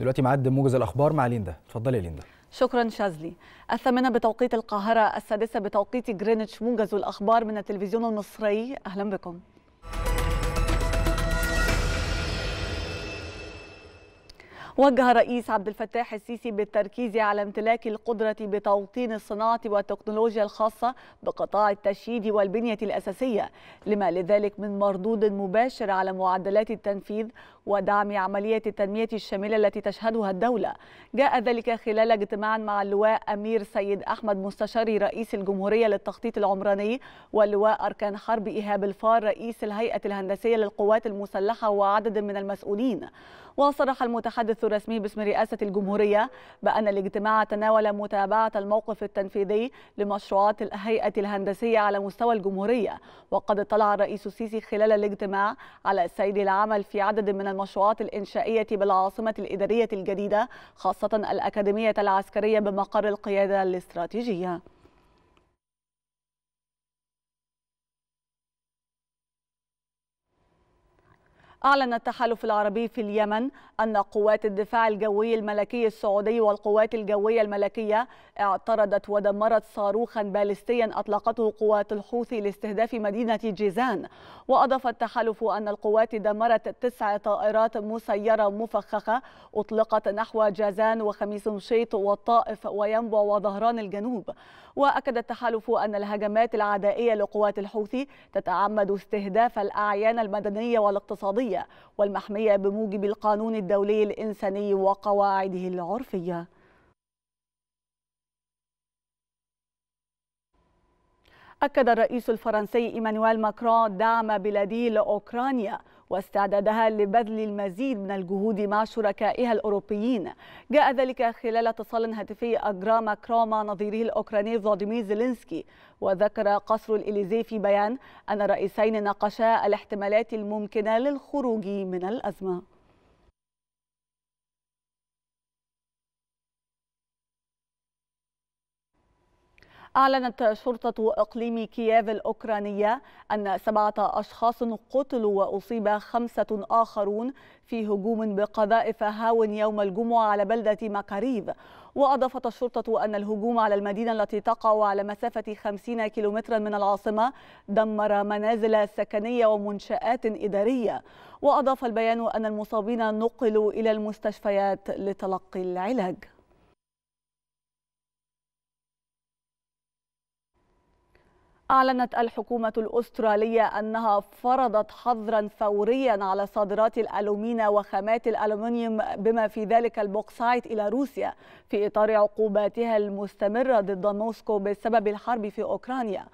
دلوقتي معد موجز الاخبار مع ليندا اتفضلي يا ليندا شكرا شاذلي الثامنة بتوقيت القاهرة السادسة بتوقيت جرينتش موجز الأخبار من التلفزيون المصري أهلا بكم وجه الرئيس عبد الفتاح السيسي بالتركيز على امتلاك القدرة بتوطين الصناعة والتكنولوجيا الخاصة بقطاع التشييد والبنية الأساسية لما لذلك من مردود مباشر على معدلات التنفيذ ودعم عملية التنمية الشاملة التي تشهدها الدولة جاء ذلك خلال اجتماع مع اللواء أمير سيد أحمد مستشاري رئيس الجمهورية للتخطيط العمراني واللواء أركان حرب إيهاب الفار رئيس الهيئة الهندسية للقوات المسلحة وعدد من المسؤولين وصرح المتحدث الرسمي رسمي باسم رئاسة الجمهورية بأن الاجتماع تناول متابعة الموقف التنفيذي لمشروعات الهيئة الهندسية على مستوى الجمهورية وقد اطلع الرئيس السيسي خلال الاجتماع على سير العمل في عدد من المشروعات الإنشائية بالعاصمة الإدارية الجديدة خاصة الأكاديمية العسكرية بمقر القيادة الاستراتيجية أعلن التحالف العربي في اليمن أن قوات الدفاع الجوي الملكي السعودي والقوات الجوية الملكية اعترضت ودمرت صاروخا باليستيا أطلقته قوات الحوثي لاستهداف مدينة جيزان وأضاف التحالف أن القوات دمرت تسع طائرات مسيرة مفخخة أطلقت نحو جازان وخميس مشيط والطائف وينبع وظهران الجنوب وأكد التحالف أن الهجمات العدائية لقوات الحوثي تتعمد استهداف الأعيان المدنية والاقتصادية الدولية والمحمية بموجب القانون الدولي الإنساني وقواعده العرفية أكد الرئيس الفرنسي إيمانويل ماكرون دعم بلاده لأوكرانيا واستعدادها لبذل المزيد من الجهود مع شركائها الأوروبيين جاء ذلك خلال اتصال هاتفي أجرى ماكرون مع نظيره الأوكراني فلاديمير زيلينسكي وذكر قصر الإليزي في بيان أن الرئيسين ناقشا الاحتمالات الممكنة للخروج من الأزمة أعلنت شرطة إقليم كييف الأوكرانية أن سبعة أشخاص قتلوا وأصيب خمسة آخرون في هجوم بقذائف هاون يوم الجمعة على بلدة مكاريف وأضافت الشرطة أن الهجوم على المدينة التي تقع على مسافة 50 كيلومترا من العاصمة دمر منازل سكنية ومنشآت إدارية وأضاف البيان أن المصابين نقلوا إلى المستشفيات لتلقي العلاج أعلنت الحكومة الأسترالية أنها فرضت حظرا فوريا على صادرات الألومينا وخامات الألومنيوم بما في ذلك البوكسايت إلى روسيا في إطار عقوباتها المستمرة ضد موسكو بسبب الحرب في أوكرانيا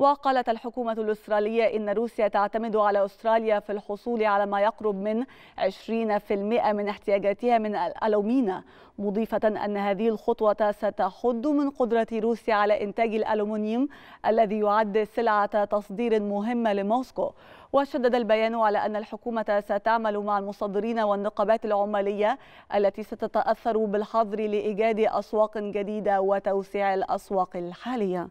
وقالت الحكومة الأسترالية إن روسيا تعتمد على أستراليا في الحصول على ما يقرب من 20% من احتياجاتها من الألومينا مضيفة أن هذه الخطوة ستحد من قدرة روسيا على إنتاج الألومنيوم الذي يعد سلعة تصدير مهمة لموسكو وشدد البيان على أن الحكومة ستعمل مع المصدرين والنقابات العمالية التي ستتأثر بالحظر لإيجاد أسواق جديدة وتوسيع الأسواق الحالية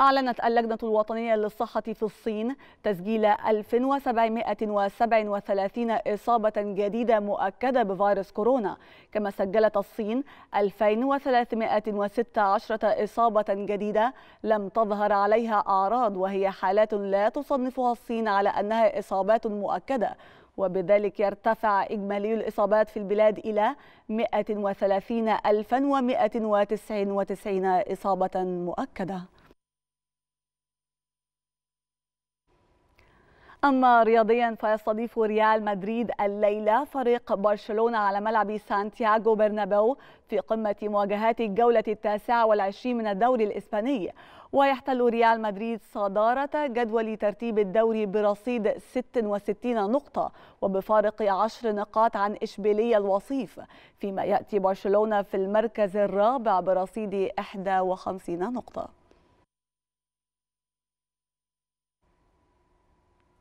أعلنت اللجنة الوطنية للصحة في الصين تسجيل 1737 إصابة جديدة مؤكدة بفيروس كورونا كما سجلت الصين 2316 إصابة جديدة لم تظهر عليها أعراض وهي حالات لا تصنفها الصين على أنها إصابات مؤكدة وبذلك يرتفع إجمالي الإصابات في البلاد إلى 130,199 إصابة مؤكدة أما رياضيا فيستضيف ريال مدريد الليلة فريق برشلونة على ملعب سانتياغو برنابيو في قمة مواجهات الجولة التاسعة والعشرين من الدوري الإسباني ويحتل ريال مدريد صدارة جدول ترتيب الدوري برصيد 66 نقطة وبفارق 10 نقاط عن إشبيلية الوصيف فيما يأتي برشلونة في المركز الرابع برصيد 51 نقطة